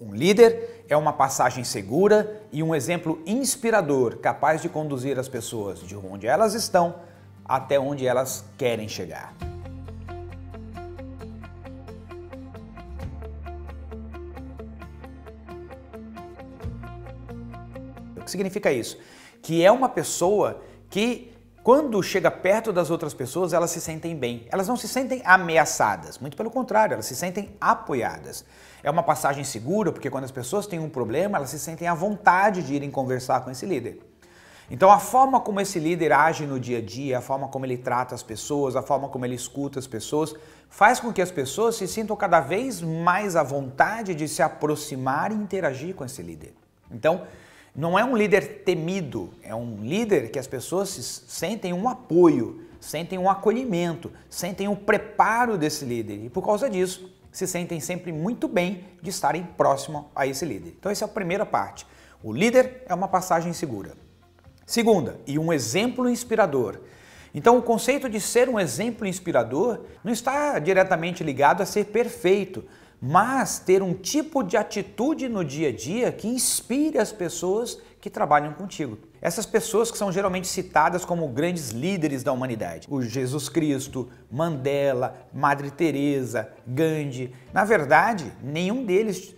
Um líder é uma passagem segura e um exemplo inspirador capaz de conduzir as pessoas de onde elas estão até onde elas querem chegar. O que significa isso? Que é uma pessoa que quando chega perto das outras pessoas, elas se sentem bem. Elas não se sentem ameaçadas, muito pelo contrário, elas se sentem apoiadas. É uma passagem segura, porque quando as pessoas têm um problema, elas se sentem à vontade de irem conversar com esse líder. Então, a forma como esse líder age no dia a dia, a forma como ele trata as pessoas, a forma como ele escuta as pessoas, faz com que as pessoas se sintam cada vez mais à vontade de se aproximar e interagir com esse líder. Então, não é um líder temido, é um líder que as pessoas sentem um apoio, sentem um acolhimento, sentem o um preparo desse líder e por causa disso se sentem sempre muito bem de estarem próximo a esse líder. Então essa é a primeira parte. O líder é uma passagem segura. Segunda, e um exemplo inspirador. Então, o conceito de ser um exemplo inspirador não está diretamente ligado a ser perfeito, mas ter um tipo de atitude no dia a dia que inspire as pessoas que trabalham contigo. Essas pessoas que são geralmente citadas como grandes líderes da humanidade, o Jesus Cristo, Mandela, Madre Teresa, Gandhi, na verdade, nenhum deles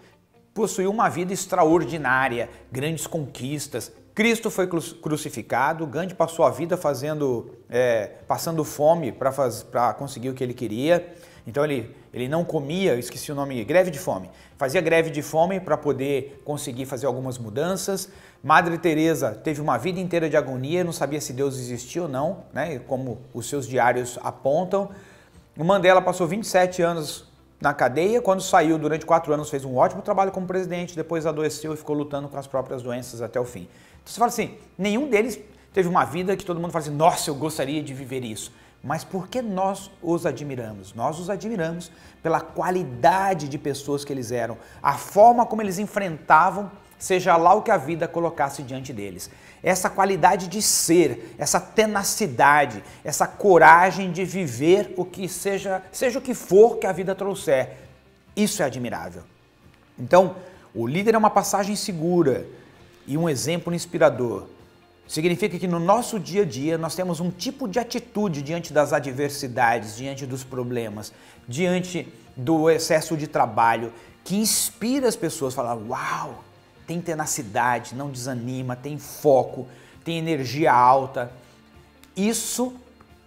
possuiu uma vida extraordinária, grandes conquistas. Cristo foi crucificado, Gandhi passou a vida fazendo, é, passando fome para conseguir o que ele queria. Então ele, ele não comia, esqueci o nome, greve de fome. Fazia greve de fome para poder conseguir fazer algumas mudanças. Madre Teresa teve uma vida inteira de agonia, não sabia se Deus existia ou não, né? como os seus diários apontam. O Mandela passou 27 anos na cadeia, quando saiu durante quatro anos fez um ótimo trabalho como presidente, depois adoeceu e ficou lutando com as próprias doenças até o fim. Então você fala assim, nenhum deles teve uma vida que todo mundo fala assim, nossa, eu gostaria de viver isso. Mas por que nós os admiramos? Nós os admiramos pela qualidade de pessoas que eles eram, a forma como eles enfrentavam, seja lá o que a vida colocasse diante deles. Essa qualidade de ser, essa tenacidade, essa coragem de viver o que seja, seja o que for que a vida trouxer. Isso é admirável. Então, o líder é uma passagem segura e um exemplo inspirador Significa que no nosso dia a dia nós temos um tipo de atitude diante das adversidades, diante dos problemas, diante do excesso de trabalho, que inspira as pessoas a falar: uau, tem tenacidade, não desanima, tem foco, tem energia alta. Isso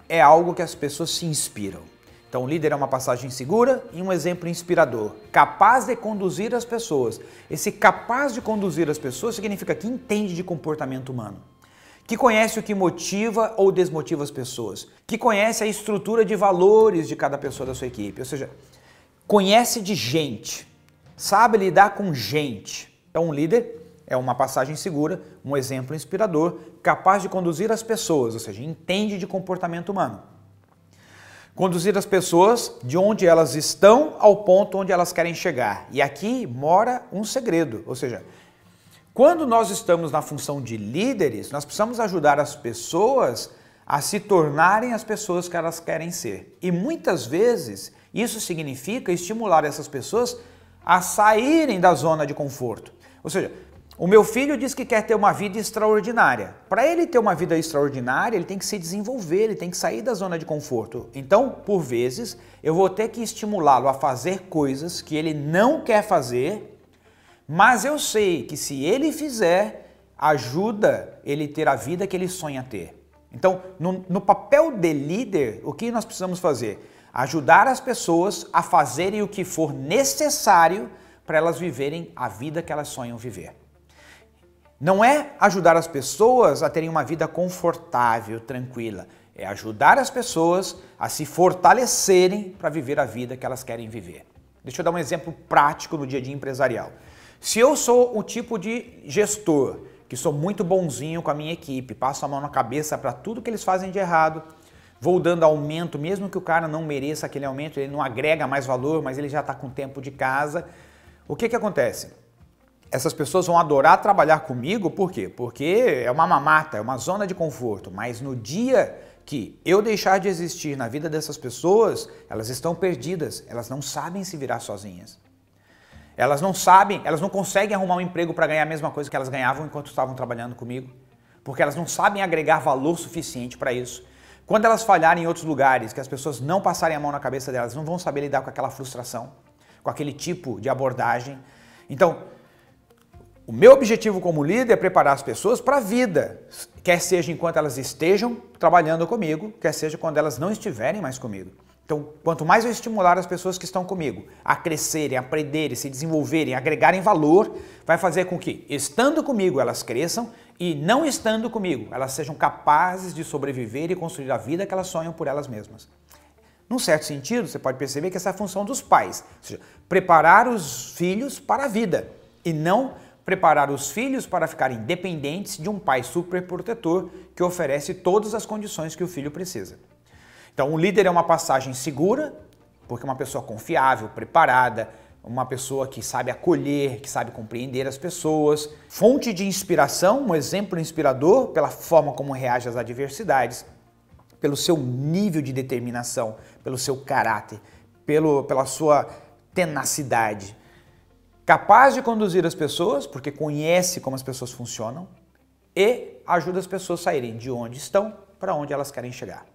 é algo que as pessoas se inspiram. Então, o líder é uma passagem segura e um exemplo inspirador, capaz de conduzir as pessoas. Esse capaz de conduzir as pessoas significa que entende de comportamento humano que conhece o que motiva ou desmotiva as pessoas, que conhece a estrutura de valores de cada pessoa da sua equipe, ou seja, conhece de gente, sabe lidar com gente. Então, um líder é uma passagem segura, um exemplo inspirador, capaz de conduzir as pessoas, ou seja, entende de comportamento humano. Conduzir as pessoas de onde elas estão ao ponto onde elas querem chegar. E aqui mora um segredo, ou seja, quando nós estamos na função de líderes, nós precisamos ajudar as pessoas a se tornarem as pessoas que elas querem ser. E muitas vezes isso significa estimular essas pessoas a saírem da zona de conforto. Ou seja, o meu filho diz que quer ter uma vida extraordinária. Para ele ter uma vida extraordinária, ele tem que se desenvolver, ele tem que sair da zona de conforto. Então, por vezes, eu vou ter que estimulá-lo a fazer coisas que ele não quer fazer mas eu sei que se ele fizer, ajuda ele ter a vida que ele sonha ter. Então, no, no papel de líder, o que nós precisamos fazer? Ajudar as pessoas a fazerem o que for necessário para elas viverem a vida que elas sonham viver. Não é ajudar as pessoas a terem uma vida confortável, tranquila. É ajudar as pessoas a se fortalecerem para viver a vida que elas querem viver. Deixa eu dar um exemplo prático no dia a dia empresarial. Se eu sou o tipo de gestor que sou muito bonzinho com a minha equipe, passo a mão na cabeça para tudo que eles fazem de errado, vou dando aumento, mesmo que o cara não mereça aquele aumento, ele não agrega mais valor, mas ele já está com tempo de casa. O que, que acontece? Essas pessoas vão adorar trabalhar comigo, por quê? Porque é uma mamata, é uma zona de conforto, mas no dia que eu deixar de existir na vida dessas pessoas, elas estão perdidas, elas não sabem se virar sozinhas. Elas não sabem, elas não conseguem arrumar um emprego para ganhar a mesma coisa que elas ganhavam enquanto estavam trabalhando comigo, porque elas não sabem agregar valor suficiente para isso. Quando elas falharem em outros lugares, que as pessoas não passarem a mão na cabeça delas, não vão saber lidar com aquela frustração, com aquele tipo de abordagem. Então, o meu objetivo como líder é preparar as pessoas para a vida, quer seja enquanto elas estejam trabalhando comigo, quer seja quando elas não estiverem mais comigo. Então, quanto mais eu estimular as pessoas que estão comigo a crescerem, aprenderem, se desenvolverem, agregarem valor, vai fazer com que, estando comigo, elas cresçam e, não estando comigo, elas sejam capazes de sobreviver e construir a vida que elas sonham por elas mesmas. Num certo sentido, você pode perceber que essa é a função dos pais, ou seja, preparar os filhos para a vida e não preparar os filhos para ficarem dependentes de um pai superprotetor que oferece todas as condições que o filho precisa. Então, um líder é uma passagem segura, porque é uma pessoa confiável, preparada, uma pessoa que sabe acolher, que sabe compreender as pessoas. Fonte de inspiração, um exemplo inspirador pela forma como reage às adversidades, pelo seu nível de determinação, pelo seu caráter, pelo, pela sua tenacidade. Capaz de conduzir as pessoas, porque conhece como as pessoas funcionam, e ajuda as pessoas a saírem de onde estão para onde elas querem chegar.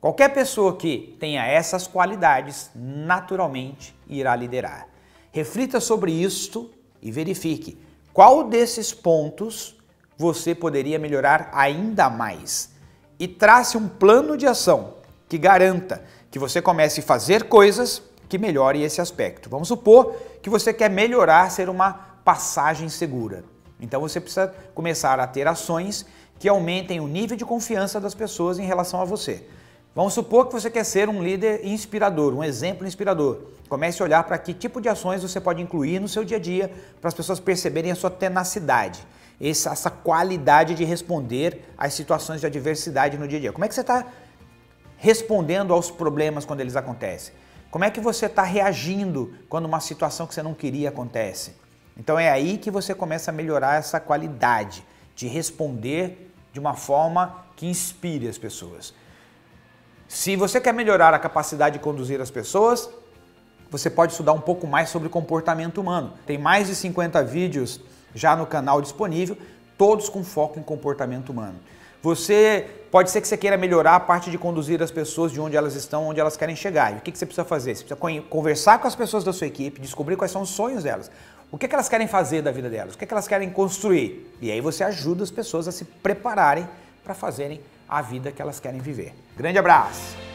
Qualquer pessoa que tenha essas qualidades naturalmente irá liderar. Reflita sobre isto e verifique qual desses pontos você poderia melhorar ainda mais. E trace um plano de ação que garanta que você comece a fazer coisas que melhore esse aspecto. Vamos supor que você quer melhorar ser uma passagem segura. Então você precisa começar a ter ações que aumentem o nível de confiança das pessoas em relação a você. Vamos supor que você quer ser um líder inspirador, um exemplo inspirador. Comece a olhar para que tipo de ações você pode incluir no seu dia a dia para as pessoas perceberem a sua tenacidade, essa, essa qualidade de responder às situações de adversidade no dia a dia. Como é que você está respondendo aos problemas quando eles acontecem? Como é que você está reagindo quando uma situação que você não queria acontece? Então é aí que você começa a melhorar essa qualidade de responder de uma forma que inspire as pessoas. Se você quer melhorar a capacidade de conduzir as pessoas, você pode estudar um pouco mais sobre comportamento humano. Tem mais de 50 vídeos já no canal disponível, todos com foco em comportamento humano. Você pode ser que você queira melhorar a parte de conduzir as pessoas de onde elas estão, onde elas querem chegar. E o que você precisa fazer? Você precisa conversar com as pessoas da sua equipe, descobrir quais são os sonhos delas. O que, elas querem fazer da vida delas? O que, que elas querem construir? E aí você ajuda as pessoas a se prepararem para fazerem a vida que elas querem viver. Grande abraço!